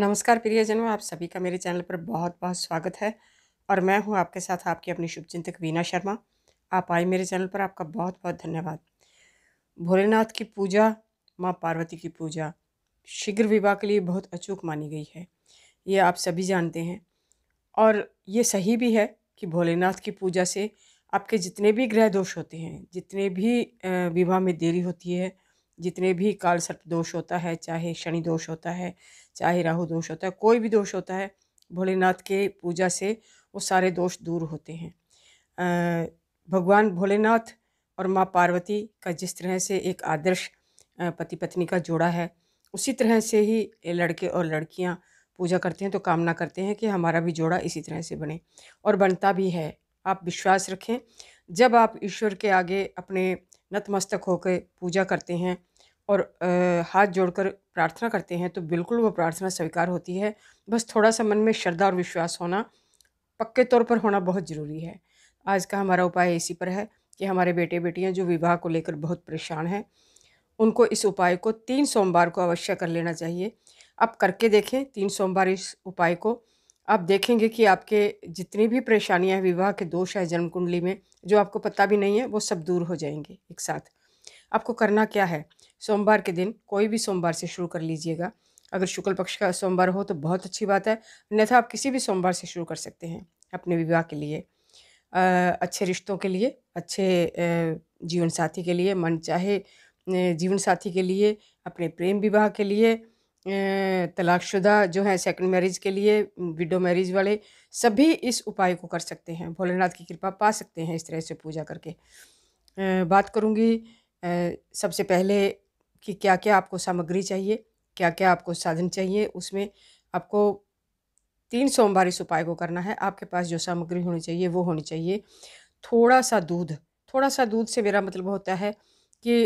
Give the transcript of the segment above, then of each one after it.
नमस्कार प्रियजनों आप सभी का मेरे चैनल पर बहुत बहुत स्वागत है और मैं हूं आपके साथ आपकी अपनी शुभचिंतक वीना शर्मा आप आई मेरे चैनल पर आपका बहुत बहुत धन्यवाद भोलेनाथ की पूजा माँ पार्वती की पूजा शीघ्र विवाह के लिए बहुत अचूक मानी गई है ये आप सभी जानते हैं और ये सही भी है कि भोलेनाथ की पूजा से आपके जितने भी ग्रह दोष होते हैं जितने भी विवाह में देरी होती है जितने भी काल सर्प दोष होता है चाहे शनि दोष होता है चाहे राहु दोष होता है कोई भी दोष होता है भोलेनाथ के पूजा से वो सारे दोष दूर होते हैं भगवान भोलेनाथ और माँ पार्वती का जिस तरह से एक आदर्श पति पत्नी का जोड़ा है उसी तरह से ही लड़के और लड़कियाँ पूजा करते हैं तो कामना करते हैं कि हमारा भी जोड़ा इसी तरह से बने और बनता भी है आप विश्वास रखें जब आप ईश्वर के आगे अपने नतमस्तक होकर पूजा करते हैं और हाथ जोड़कर प्रार्थना करते हैं तो बिल्कुल वो प्रार्थना स्वीकार होती है बस थोड़ा सा मन में श्रद्धा और विश्वास होना पक्के तौर पर होना बहुत ज़रूरी है आज का हमारा उपाय इसी पर है कि हमारे बेटे बेटियां जो विवाह को लेकर बहुत परेशान हैं उनको इस उपाय को तीन सोमवार को अवश्य कर लेना चाहिए आप करके देखें तीन सोमवार इस उपाय को आप देखेंगे कि आपके जितनी भी परेशानियां हैं विवाह के दोष है जन्म कुंडली में जो आपको पता भी नहीं है वो सब दूर हो जाएंगे एक साथ आपको करना क्या है सोमवार के दिन कोई भी सोमवार से शुरू कर लीजिएगा अगर शुक्ल पक्ष का सोमवार हो तो बहुत अच्छी बात है अन्यथा आप किसी भी सोमवार से शुरू कर सकते हैं अपने विवाह के लिए अच्छे रिश्तों के लिए अच्छे जीवन साथी के लिए मन चाहे जीवन साथी के लिए अपने प्रेम विवाह के लिए तलाकशुदा जो है सेकंड मैरिज के लिए विडो मैरिज वाले सभी इस उपाय को कर सकते हैं भोलेनाथ की कृपा पा सकते हैं इस तरह से पूजा करके बात करूँगी सबसे पहले कि क्या क्या आपको सामग्री चाहिए क्या क्या आपको साधन चाहिए उसमें आपको तीन सोमवार इस उपाय को करना है आपके पास जो सामग्री होनी चाहिए वो होनी चाहिए थोड़ा सा दूध थोड़ा सा दूध से मेरा मतलब होता है कि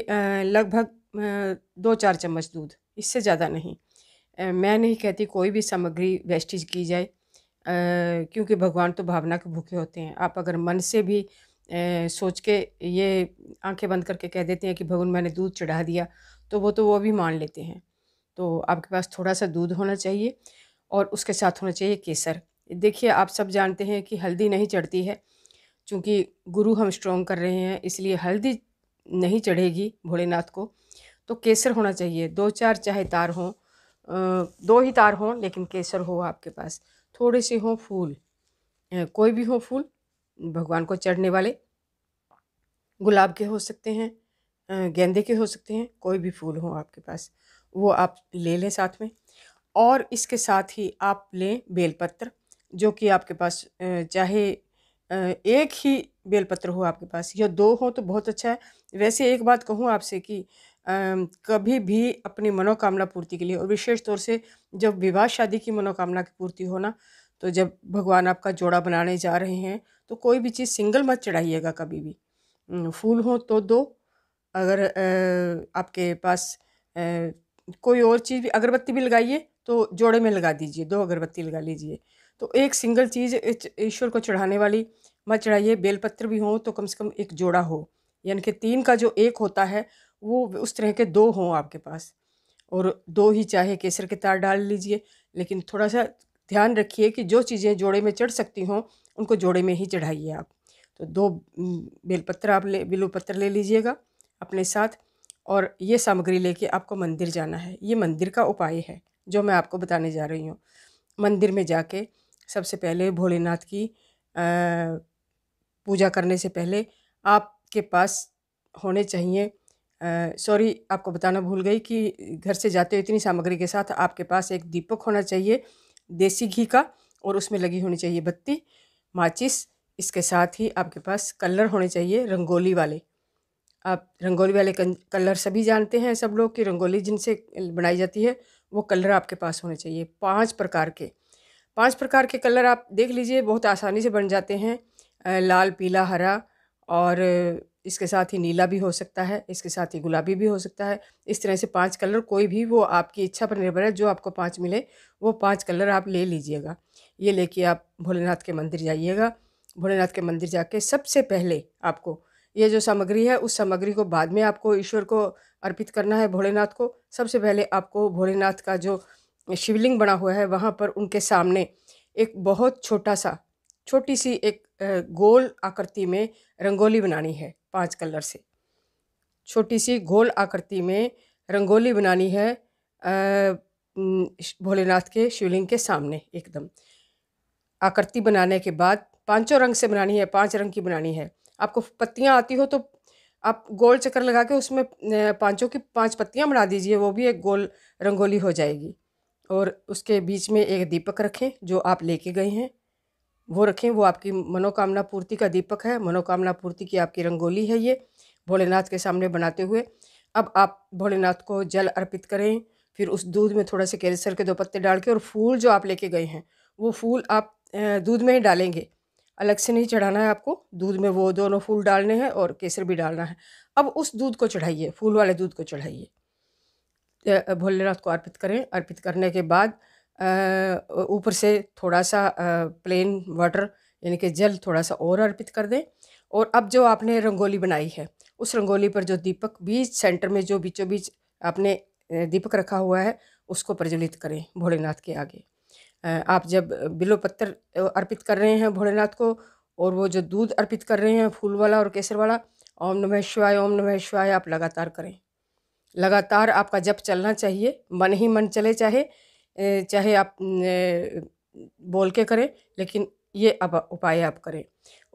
लगभग दो चार चम्मच दूध इससे ज़्यादा नहीं मैं नहीं कहती कोई भी सामग्री वेस्टेज की जाए क्योंकि भगवान तो भावना के भूखे होते हैं आप अगर मन से भी ए, सोच के ये आंखें बंद करके कह देते हैं कि भगवान मैंने दूध चढ़ा दिया तो वो तो वो भी मान लेते हैं तो आपके पास थोड़ा सा दूध होना चाहिए और उसके साथ होना चाहिए केसर देखिए आप सब जानते हैं कि हल्दी नहीं चढ़ती है चूँकि गुरु हम स्ट्रॉन्ग कर रहे हैं इसलिए हल्दी नहीं चढ़ेगी भोलेनाथ को तो केसर होना चाहिए दो चार चाहे तार हों दो ही तार हों लेकिन केसर हो आपके पास थोड़े से हों फूल कोई भी हो फूल भगवान को चढ़ने वाले गुलाब के हो सकते हैं गेंदे के हो सकते हैं कोई भी फूल हो आपके पास वो आप ले लें साथ में और इसके साथ ही आप लें बेलपत्र जो कि आपके पास चाहे एक ही बेलपत्र हो आपके पास या दो हो तो बहुत अच्छा है वैसे एक बात कहूँ आपसे कि कभी भी अपनी मनोकामना पूर्ति के लिए और विशेष तौर से जब विवाह शादी की मनोकामना की पूर्ति होना तो जब भगवान आपका जोड़ा बनाने जा रहे हैं तो कोई भी चीज़ सिंगल मत चढ़ाइएगा कभी भी फूल हो तो दो अगर आपके पास कोई और चीज़ भी अगरबत्ती भी लगाइए तो जोड़े में लगा दीजिए दो अगरबत्ती लगा लीजिए तो एक सिंगल चीज़ ईश्वर को चढ़ाने वाली मत चढ़ाइए बेलपत्र भी हो तो कम से कम एक जोड़ा हो यानी कि तीन का जो एक होता है वो उस तरह के दो हों आपके पास और दो ही चाहे केसर के तार डाल लीजिए लेकिन थोड़ा सा ध्यान रखिए कि जो चीज़ें जोड़े में चढ़ सकती हों उनको जोड़े में ही चढ़ाइए आप तो दो बेलपत्र आप ले पत्र ले लीजिएगा अपने साथ और ये सामग्री लेके आपको मंदिर जाना है ये मंदिर का उपाय है जो मैं आपको बताने जा रही हूँ मंदिर में जाके सबसे पहले भोलेनाथ की पूजा करने से पहले आपके पास होने चाहिए सॉरी आपको बताना भूल गई कि घर से जाते हुए इतनी सामग्री के साथ आपके पास एक दीपक होना चाहिए देसी घी का और उसमें लगी होनी चाहिए बत्ती माचिस इसके साथ ही आपके पास कलर होने चाहिए रंगोली वाले आप रंगोली वाले कलर सभी जानते हैं सब लोग कि रंगोली जिनसे बनाई जाती है वो कलर आपके पास होने चाहिए पांच प्रकार के पांच प्रकार के कलर आप देख लीजिए बहुत आसानी से बन जाते हैं लाल पीला हरा और इसके साथ ही नीला भी हो सकता है इसके साथ ही गुलाबी भी हो सकता है इस तरह से पांच कलर कोई भी वो आपकी इच्छा पर निर्भर है जो आपको पांच मिले वो पांच कलर आप ले लीजिएगा ये लेके आप भोलेनाथ के मंदिर जाइएगा भोलेनाथ के मंदिर जाके सबसे पहले आपको ये जो सामग्री है उस सामग्री को बाद में आपको ईश्वर को अर्पित करना है भोलेनाथ को सबसे पहले आपको भोलेनाथ का जो शिवलिंग बना हुआ है वहाँ पर उनके सामने एक बहुत छोटा सा छोटी सी एक गोल आकृति में रंगोली बनानी है पांच कलर से छोटी सी गोल आकृति में रंगोली बनानी है भोलेनाथ के शिवलिंग के सामने एकदम आकृति बनाने के बाद पांचों रंग से बनानी है पांच रंग की बनानी है आपको पत्तियाँ आती हो तो आप गोल चक्कर लगा के उसमें पांचों की पांच पत्तियाँ बना दीजिए वो भी एक गोल रंगोली हो जाएगी और उसके बीच में एक दीपक रखें जो आप लेके गए हैं वो रखें वो आपकी मनोकामना पूर्ति का दीपक है मनोकामना पूर्ति की आपकी रंगोली है ये भोलेनाथ के सामने बनाते हुए अब आप भोलेनाथ को जल अर्पित करें फिर उस दूध में थोड़ा से केसर के दो पत्ते डाल के और फूल जो आप लेके गए हैं वो फूल आप दूध में ही डालेंगे अलग से नहीं चढ़ाना है आपको दूध में वो दोनों फूल डालने हैं और केसर भी डालना है अब उस दूध को चढ़ाइए फूल वाले दूध को चढ़ाइए भोलेनाथ को अर्पित करें अर्पित करने के बाद ऊपर से थोड़ा सा प्लेन वाटर यानी कि जल थोड़ा सा और अर्पित कर दें और अब जो आपने रंगोली बनाई है उस रंगोली पर जो दीपक बीच सेंटर में जो बीचों बीच आपने दीपक रखा हुआ है उसको प्रज्वलित करें भोलेनाथ के आगे आप जब बिलो पत्थर अर्पित कर रहे हैं भोलेनाथ को और वो जो दूध अर्पित कर रहे हैं फूल वाला और केसर वाला ओम नमः शिवाय ओम नमः शिवाय आप लगातार करें लगातार आपका जप चलना चाहिए मन ही मन चले चाहे चाहे आप बोल के करें लेकिन ये अब उपाय आप करें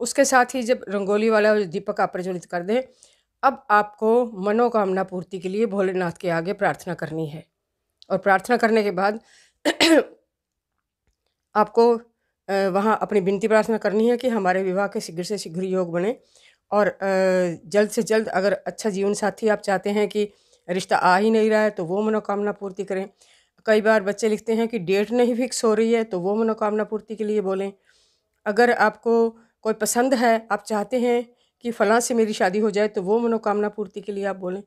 उसके साथ ही जब रंगोली वाला दीपक आप प्रज्वलित कर दें अब आपको मनोकामना पूर्ति के लिए भोलेनाथ के आगे प्रार्थना करनी है और प्रार्थना करने के बाद आपको वहाँ अपनी विनती प्रार्थना करनी है कि हमारे विवाह के शीघ्र से शीघ्र योग बने और जल्द से जल्द अगर अच्छा जीवन साथी आप चाहते हैं कि रिश्ता आ ही नहीं रहा है तो वो मनोकामना पूर्ति करें कई बार बच्चे लिखते हैं कि डेट नहीं फिक्स हो रही है तो वो मनोकामना पूर्ति के लिए बोलें अगर आपको कोई पसंद है आप चाहते हैं कि फ़लाँ से मेरी शादी हो जाए तो वो मनोकामना पूर्ति के लिए आप बोलें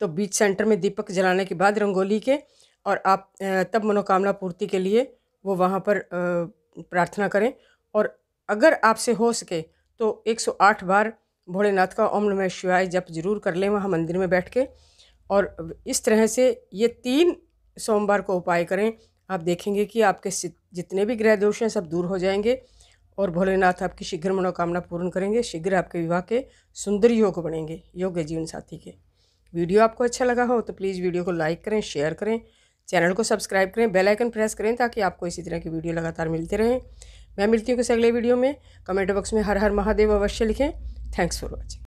तो बीच सेंटर में दीपक जलाने के बाद रंगोली के और आप तब मनोकामना पूर्ति के लिए वो वहाँ पर प्रार्थना करें और अगर आपसे हो सके तो 108 बार भोलेनाथ का ओम नमः शिवाय जप जरूर कर लें वहाँ मंदिर में बैठ के और इस तरह से ये तीन सोमवार को उपाय करें आप देखेंगे कि आपके जितने भी ग्रह दोष हैं सब दूर हो जाएंगे और भोलेनाथ आपकी शीघ्र मनोकामना पूर्ण करेंगे शीघ्र आपके विवाह के सुंदर योग बनेंगे योग्य जीवन साथी के वीडियो आपको अच्छा लगा हो तो प्लीज़ वीडियो को लाइक करें शेयर करें चैनल को सब्सक्राइब करें बेल आइकन प्रेस करें ताकि आपको इसी तरह की वीडियो लगातार मिलते रहें मैं मिलती हूँ किसी अगले वीडियो में कमेंट बॉक्स में हर हर महादेव अवश्य लिखें थैंक्स फॉर वॉचिंग